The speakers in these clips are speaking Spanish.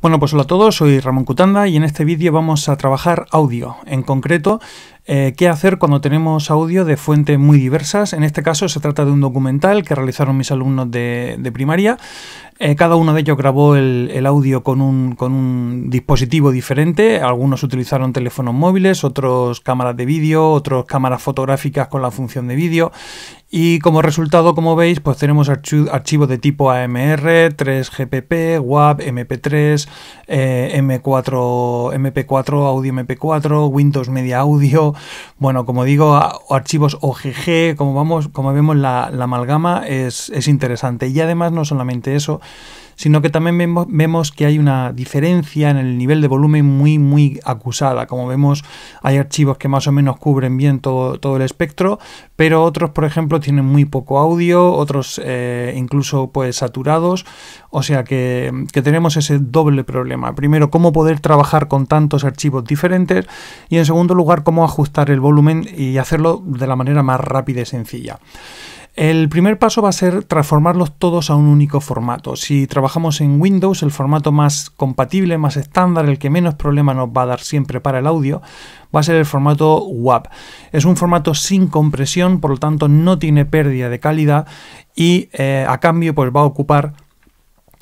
Bueno, pues hola a todos, soy Ramón Cutanda y en este vídeo vamos a trabajar audio. En concreto, eh, ¿Qué hacer cuando tenemos audio de fuentes muy diversas? En este caso se trata de un documental que realizaron mis alumnos de, primaria. Eh, cada uno de ellos grabó el, audio con un, dispositivo diferente. Algunos utilizaron teléfonos móviles, otros cámaras de vídeo, otros cámaras fotográficas con la función de vídeo. Y como resultado, como veis, pues tenemos archivos de tipo AMR, 3GPP, WAP, MP3, M4, MP4, Audio MP4, Windows Media Audio, bueno, como digo, archivos OGG, como, vamos, como vemos, la, amalgama es interesante. Y además, no solamente eso, sino que también vemos, que hay una diferencia en el nivel de volumen muy, muy acusada. Como vemos, hay archivos que más o menos cubren bien todo, el espectro, pero otros, por ejemplo, tienen muy poco audio, otros eh, incluso pues saturados. O sea que, que tenemos ese doble problema. Primero, cómo poder trabajar con tantos archivos diferentes y en segundo lugar, cómo ajustar el volumen y hacerlo de la manera más rápida y sencilla. El primer paso va a ser transformarlos todos a un único formato. Si trabajamos en Windows, el formato más compatible, más estándar, el que menos problema nos va a dar siempre para el audio, va a ser el formato WAP. Es un formato sin compresión, por lo tanto no tiene pérdida de calidad y eh, a cambio pues va a ocupar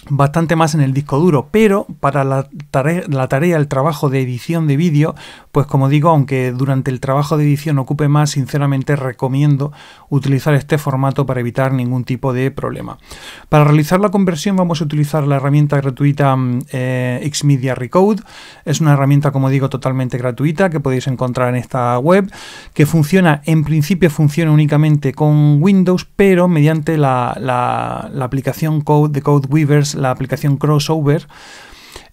bastante más en el disco duro, pero para la tarea, la tarea, el trabajo de edición de vídeo, pues como digo, aunque durante el trabajo de edición ocupe más, sinceramente recomiendo utilizar este formato para evitar ningún tipo de problema. Para realizar la conversión vamos a utilizar la herramienta gratuita mm, eh, Xmedia Recode, es una herramienta como digo totalmente gratuita que podéis encontrar en esta web, que funciona, en principio funciona únicamente con Windows, pero mediante la, aplicación Code de Code Weavers la aplicación Crossover.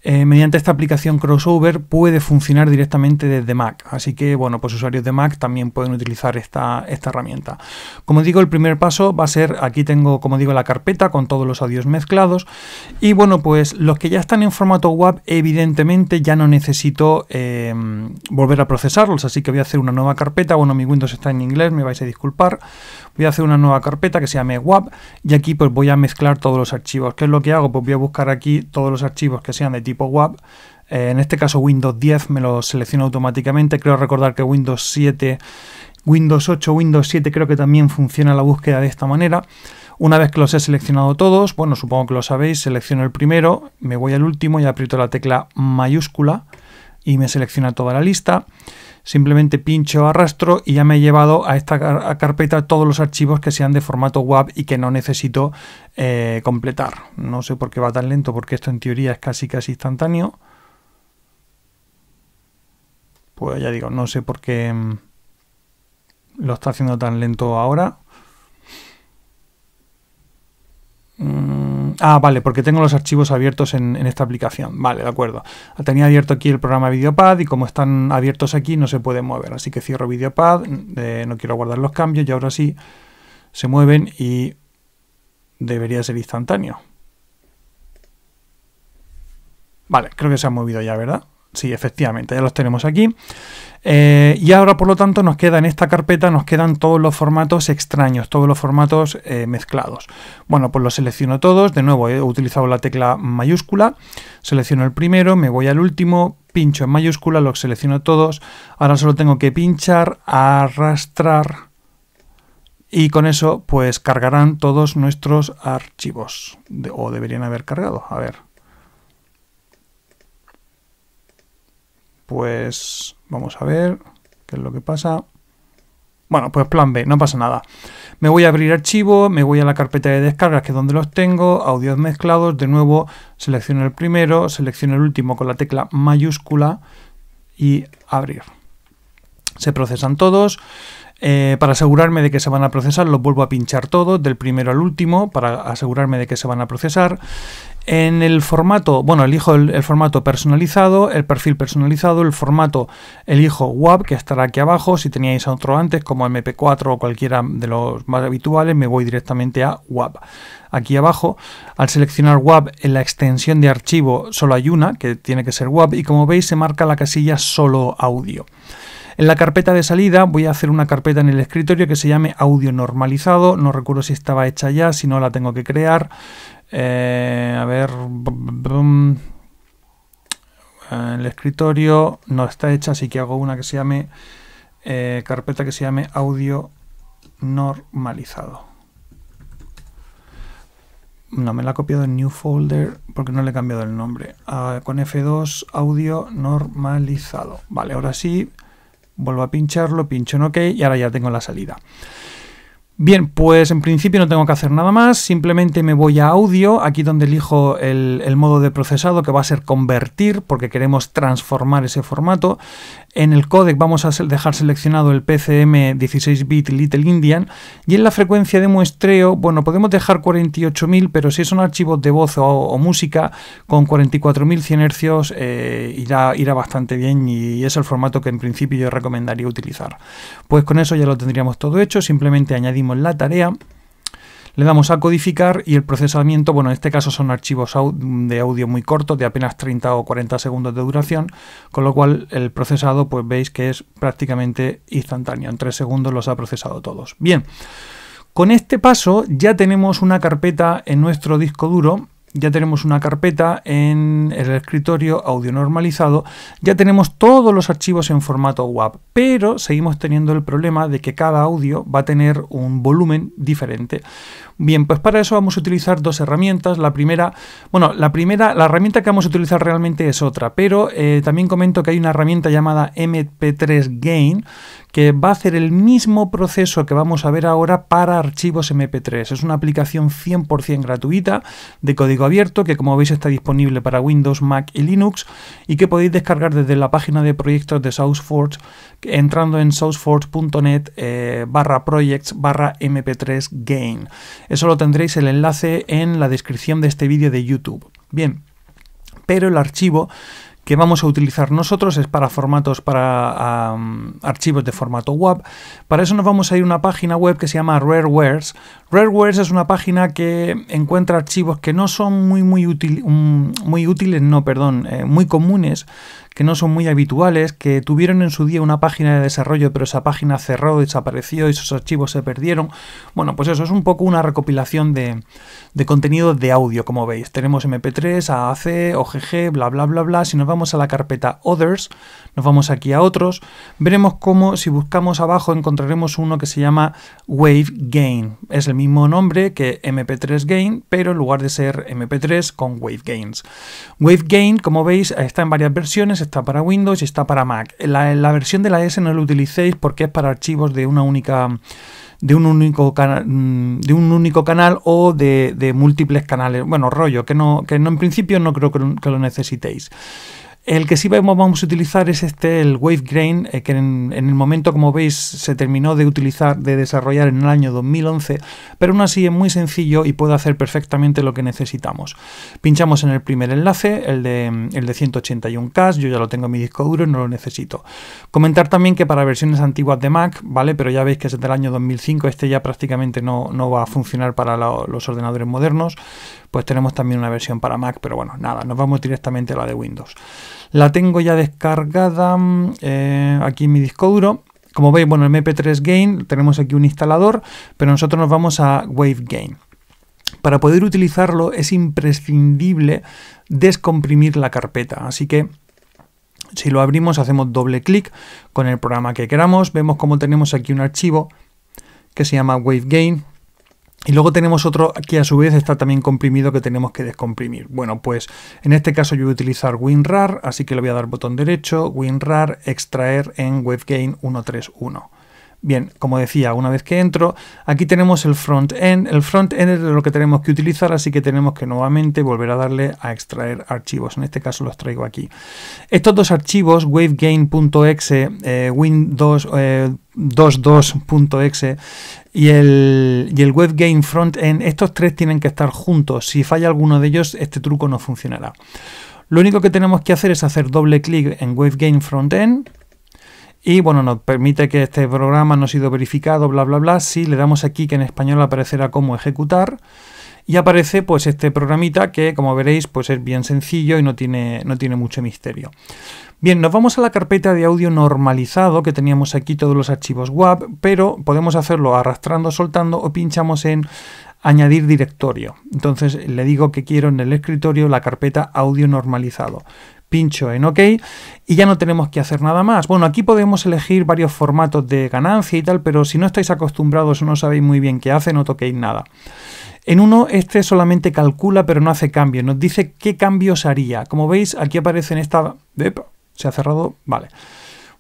Eh, mediante esta aplicación Crossover puede funcionar directamente desde Mac, así que bueno, pues usuarios de Mac también pueden utilizar esta, esta herramienta. Como digo, el primer paso va a ser, aquí tengo como digo la carpeta con todos los audios mezclados y bueno, pues los que ya están en formato web evidentemente ya no necesito eh, volver a procesarlos, así que voy a hacer una nueva carpeta, bueno mi Windows está en inglés, me vais a disculpar, voy a hacer una nueva carpeta que se llame WAP y aquí pues voy a mezclar todos los archivos. ¿Qué es lo que hago? Pues voy a buscar aquí todos los archivos que sean de tipo WAP. Eh, en este caso Windows 10 me los selecciono automáticamente. Creo recordar que Windows 7, Windows 8, Windows 7 creo que también funciona la búsqueda de esta manera. Una vez que los he seleccionado todos, bueno, supongo que lo sabéis, selecciono el primero, me voy al último y aprieto la tecla mayúscula y me selecciona toda la lista. Simplemente pincho, arrastro y ya me he llevado a esta carpeta todos los archivos que sean de formato web y que no necesito eh, completar. No sé por qué va tan lento, porque esto en teoría es casi casi instantáneo. Pues ya digo, no sé por qué mm, lo está haciendo tan lento ahora. Mm, Ah, vale, porque tengo los archivos abiertos en, esta aplicación. Vale, de acuerdo. Tenía abierto aquí el programa Videopad y como están abiertos aquí no se puede mover. Así que cierro Videopad, no quiero guardar los cambios y ahora sí se mueven y debería ser instantáneo. Vale, creo que se ha movido ya, ¿verdad? Sí, efectivamente, ya los tenemos aquí. Eh, y ahora, por lo tanto, nos queda en esta carpeta, nos quedan todos los formatos extraños, todos los formatos eh, mezclados. Bueno, pues los selecciono todos. De nuevo, he utilizado la tecla mayúscula. Selecciono el primero, me voy al último, pincho en mayúscula, los selecciono todos. Ahora solo tengo que pinchar, arrastrar y con eso pues cargarán todos nuestros archivos. o deberían haber cargado. A ver. Pues vamos a ver qué es lo que pasa. Bueno, pues plan B, no pasa nada. Me voy a abrir archivo, me voy a la carpeta de descargas, que es donde los tengo, audios mezclados, de nuevo selecciono el primero, selecciono el último con la tecla mayúscula y abrir. Se procesan todos. Eh, para asegurarme de que se van a procesar, los vuelvo a pinchar todos del primero al último, para asegurarme de que se van a procesar. En el formato, bueno, elijo el, el, formato personalizado, el perfil personalizado, el formato elijo WAP, que estará aquí abajo. Si teníais otro antes, como MP4 o cualquiera de los más habituales, me voy directamente a WAP. Aquí abajo, al seleccionar WAP en la extensión de archivo, solo hay una, que tiene que ser WAP, y como veis se marca la casilla solo audio. En la carpeta de salida voy a hacer una carpeta en el escritorio que se llame audio normalizado. No recuerdo si estaba hecha ya, si no la tengo que crear. Eh, a ver... El escritorio no está hecha, así que hago una que se llame... Eh, carpeta que se llame audio normalizado. No, me la ha copiado en New Folder porque no le he cambiado el nombre. Ah, con F2, audio normalizado. Vale, ahora sí, vuelvo a pincharlo, pincho en OK y ahora ya tengo la salida. Bien, pues en principio no tengo que hacer nada más, simplemente me voy a audio, aquí donde elijo el, modo de procesado que va a ser convertir, porque queremos transformar ese formato. En el codec vamos a dejar seleccionado el PCM 16-bit Little Indian y en la frecuencia de muestreo, bueno, podemos dejar 48.000, pero si es un archivo de voz o, música, con 44.100 Hz eh, irá, irá bastante bien y es el formato que en principio yo recomendaría utilizar. Pues con eso ya lo tendríamos todo hecho, simplemente añadir en la tarea, le damos a codificar y el procesamiento, bueno, en este caso son archivos de audio muy cortos, de apenas 30 o 40 segundos de duración, con lo cual el procesado, pues veis que es prácticamente instantáneo, en 3 segundos los ha procesado todos. Bien, con este paso ya tenemos una carpeta en nuestro disco duro ya tenemos una carpeta en el escritorio audio normalizado, ya tenemos todos los archivos en formato WAV, pero seguimos teniendo el problema de que cada audio va a tener un volumen diferente. Bien, pues para eso vamos a utilizar dos herramientas. La primera, bueno, la primera, la herramienta que vamos a utilizar realmente es otra, pero eh, también comento que hay una herramienta llamada MP3 Gain que va a hacer el mismo proceso que vamos a ver ahora para archivos MP3. Es una aplicación 100% gratuita de código abierto que como veis está disponible para Windows, Mac y Linux y que podéis descargar desde la página de proyectos de SourceForge entrando en sourceforge.net eh, barra projects barra mp3 gain. Eso lo tendréis el enlace en la descripción de este vídeo de YouTube. Bien, pero el archivo que vamos a utilizar nosotros es para formatos para archivos de formato web. Para eso nos vamos a ir a una página web que se llama Rarewares. Rarewares es una página que encuentra archivos que no son muy muy, útil, mm, muy útiles, no, perdón, eh, muy comunes que no son muy habituales, que tuvieron en su día una página de desarrollo, pero esa página cerró, desapareció y sus archivos se perdieron. Bueno, pues eso es un poco una recopilación de, de contenido de audio, como veis. Tenemos MP3, AAC, OGG, bla, bla, bla, bla. Si nos vamos a la carpeta Others, nos vamos aquí a otros, veremos cómo si buscamos abajo encontraremos uno que se llama Wave Gain. Es el mismo nombre que MP3 Gain, pero en lugar de ser MP3 con Wave Gains. Wave Gain, como veis, está en varias versiones está para Windows y está para Mac. La, versión de la S no la utilicéis porque es para archivos de una única de un único canal mm, de un único canal o de, de, múltiples canales bueno rollo que no que no en principio no creo que, lo necesitéis el que sí vamos a utilizar es este, el WaveGrain, eh, que en, el momento, como veis, se terminó de utilizar, de desarrollar en el año 2011, pero aún así es muy sencillo y puede hacer perfectamente lo que necesitamos. Pinchamos en el primer enlace, el de, el de 181K, yo ya lo tengo en mi disco duro y no lo necesito. Comentar también que para versiones antiguas de Mac, ¿vale? Pero ya veis que es del año 2005, este ya prácticamente no, no va a funcionar para los ordenadores modernos, pues tenemos también una versión para Mac, pero bueno, nada, nos vamos directamente a la de Windows. La tengo ya descargada mm, eh, aquí en mi disco duro. Como veis, bueno, el MP3 Gain, tenemos aquí un instalador, pero nosotros nos vamos a Wave Gain. Para poder utilizarlo es imprescindible descomprimir la carpeta, así que si lo abrimos hacemos doble clic con el programa que queramos, vemos como tenemos aquí un archivo que se llama Wave Gain, y luego tenemos otro que a su vez está también comprimido que tenemos que descomprimir. Bueno, pues en este caso yo voy a utilizar WinRAR, así que le voy a dar botón derecho, WinRAR, extraer en WebGain 131. Bien, como decía, una vez que entro, aquí tenemos el front-end. El front-end es lo que tenemos que utilizar, así que tenemos que nuevamente volver a darle a extraer archivos. En este caso los traigo aquí. Estos dos archivos, wavegain.exe, eh, win 22exe eh, y el, y el web game frontend, estos tres tienen que estar juntos. Si falla alguno de ellos, este truco no funcionará. Lo único que tenemos que hacer es hacer doble clic en Web Game Frontend y bueno, nos permite que este programa no ha sido verificado, bla, bla, bla. Si le damos aquí que en español aparecerá como ejecutar y aparece pues este programita que como veréis pues es bien sencillo y no tiene, no tiene mucho misterio. Bien, nos vamos a la carpeta de audio normalizado que teníamos aquí todos los archivos WAV, pero podemos hacerlo arrastrando, soltando o pinchamos en añadir directorio. Entonces le digo que quiero en el escritorio la carpeta audio normalizado. Pincho en OK y ya no tenemos que hacer nada más. Bueno, aquí podemos elegir varios formatos de ganancia y tal, pero si no estáis acostumbrados o no sabéis muy bien qué hace, no toquéis nada. En uno, este solamente calcula pero no hace cambios. Nos dice qué cambios haría. Como veis, aquí en esta... ¿Se ha cerrado? Vale.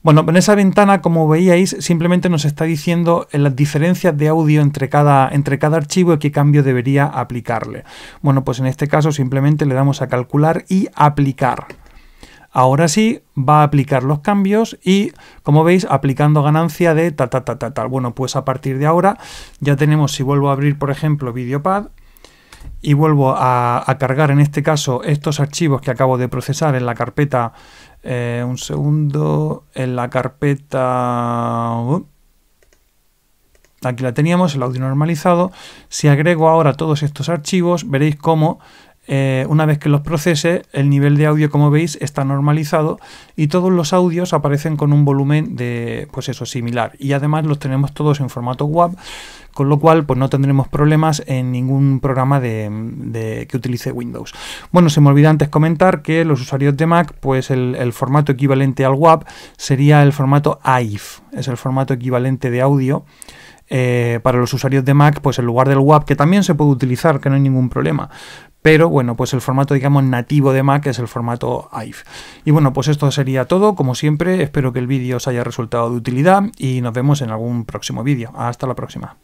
Bueno, en esa ventana, como veíais, simplemente nos está diciendo las diferencias de audio entre cada, entre cada archivo y qué cambio debería aplicarle. Bueno, pues en este caso simplemente le damos a calcular y aplicar. Ahora sí, va a aplicar los cambios y, como veis, aplicando ganancia de ta, ta, ta, ta, ta. Bueno, pues a partir de ahora ya tenemos, si vuelvo a abrir, por ejemplo, Videopad, y vuelvo a, cargar en este caso estos archivos que acabo de procesar en la carpeta eh, un segundo, en la carpeta... Uh, aquí la teníamos, el audio normalizado. Si agrego ahora todos estos archivos, veréis cómo eh, una vez que los procese, el nivel de audio, como veis, está normalizado y todos los audios aparecen con un volumen de, pues eso, similar. Y además los tenemos todos en formato WAV, con lo cual, pues no tendremos problemas en ningún programa de, que utilice Windows. Bueno, se me olvida antes comentar que los usuarios de Mac, pues el, formato equivalente al WAV sería el formato AIF, es el formato equivalente de audio eh, para los usuarios de Mac, pues en lugar del WAP, que también se puede utilizar, que no hay ningún problema. Pero bueno, pues el formato, digamos, nativo de Mac es el formato IF. Y bueno, pues esto sería todo. Como siempre, espero que el vídeo os haya resultado de utilidad y nos vemos en algún próximo vídeo. Hasta la próxima.